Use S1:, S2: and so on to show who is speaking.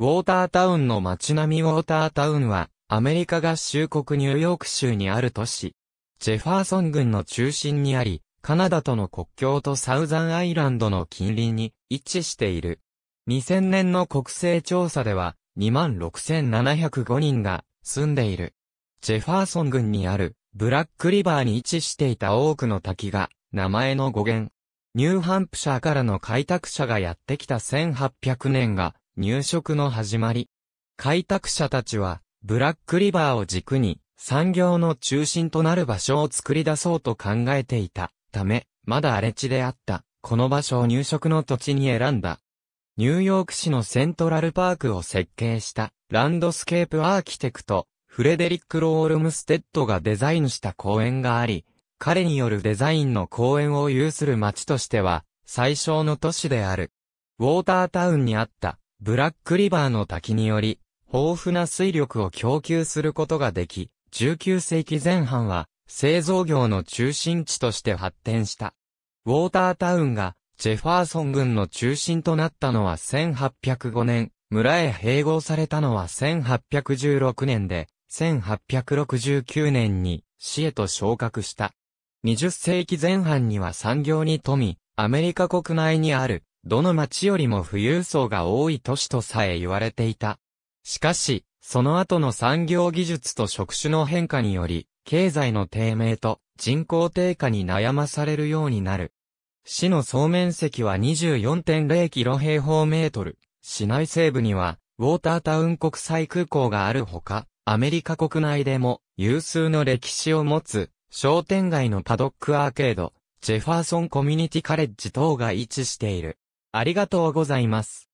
S1: ウォータータウンの街
S2: 並みウォータータウンは、アメリカ合衆国ニューヨーク州にある都市。ジェファーソン郡の中心にあり、カナダとの国境とサウザンアイランドの近隣に位置している。2000年の国勢調査では、26,705人が住んでいる。ジェファーソン郡にある、ブラックリバーに位置していた多くの滝が、名前の語源。ニューハンプシャーからの開拓者がやってきた1800年が、入植の始まり。開拓者たちは、ブラックリバーを軸に、産業の中心となる場所を作り出そうと考えていたため、まだ荒れ地であった、この場所を入植の土地に選んだ。ニューヨーク市のセントラルパークを設計した、ランドスケープアーキテクト、フレデリック・ロールムステッドがデザインした公園があり、彼によるデザインの公園を有する町としては、最小の都市である。ウォータータウンにあった、ブラックリバーの滝により、豊富な水力を供給することができ、19世紀前半は製造業の中心地として発展した。ウォータータウンがジェファーソン軍の中心となったのは1805年、村へ併合されたのは1816年で、1869年に市へと昇格した。20世紀前半には産業に富み、アメリカ国内にあるどの町よりも富裕層が多い都市とさえ言われていた。しかし、その後の産業技術と職種の変化により、経済の低迷と人口低下に悩まされるようになる。市の総面積は24.0キロ平方メートル。市内西部には、ウォータータウン国際空港があるほか、アメリカ国内でも有数の歴史を持つ商店街のパドックアーケード、ジェファーソンコミュニティカレッジ等が位置してい
S1: る。ありがとうございます。